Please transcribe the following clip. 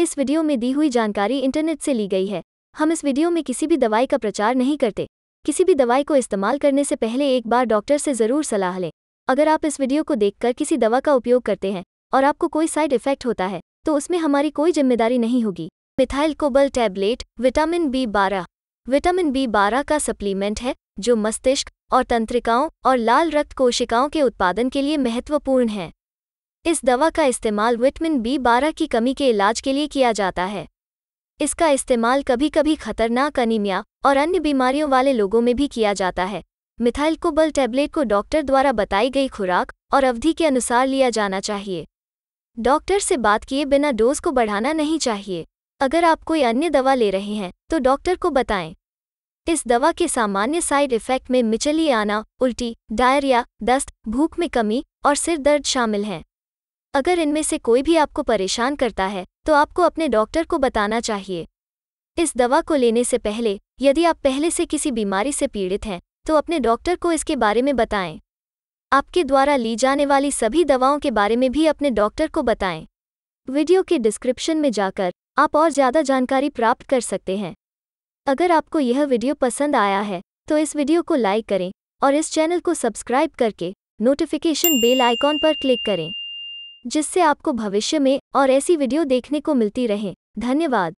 इस वीडियो में दी हुई जानकारी इंटरनेट से ली गई है हम इस वीडियो में किसी भी दवाई का प्रचार नहीं करते किसी भी दवाई को इस्तेमाल करने से पहले एक बार डॉक्टर से ज़रूर सलाह लें अगर आप इस वीडियो को देखकर किसी दवा का उपयोग करते हैं और आपको कोई साइड इफेक्ट होता है तो उसमें हमारी कोई जिम्मेदारी नहीं होगी methyl cobal tablet vitamin B बारह विटामिन बी बारह का सप्लीमेंट है जो मस्तिष्क और तंत्रिकाओं और लाल रक्त कोशिकाओं के उत्पादन के लिए महत्वपूर्ण है इस दवा का इस्तेमाल विटामिन बी बारह की कमी के इलाज के लिए किया जाता है इसका इस्तेमाल कभी कभी खतरनाक अनीमिया और अन्य बीमारियों वाले लोगों में भी किया जाता है मिथाइल कोबल टैबलेट को डॉक्टर द्वारा बताई गई खुराक और अवधि के अनुसार लिया जाना चाहिए डॉक्टर से बात किए बिना डोज को बढ़ाना नहीं चाहिए अगर आप कोई अन्य दवा ले रहे हैं तो डॉक्टर को बताएं इस दवा के सामान्य साइड इफेक्ट में मिचली आना उल्टी डायरिया दस्त भूख में कमी और सिर दर्द शामिल हैं अगर इनमें से कोई भी आपको परेशान करता है तो आपको अपने डॉक्टर को बताना चाहिए इस दवा को लेने से पहले यदि आप पहले से किसी बीमारी से पीड़ित हैं तो अपने डॉक्टर को इसके बारे में बताएं आपके द्वारा ली जाने वाली सभी दवाओं के बारे में भी अपने डॉक्टर को बताएं वीडियो के डिस्क्रिप्शन में जाकर आप और ज़्यादा जानकारी प्राप्त कर सकते हैं अगर आपको यह वीडियो पसंद आया है तो इस वीडियो को लाइक करें और इस चैनल को सब्सक्राइब करके नोटिफिकेशन बेल आइकॉन पर क्लिक करें जिससे आपको भविष्य में और ऐसी वीडियो देखने को मिलती रहे धन्यवाद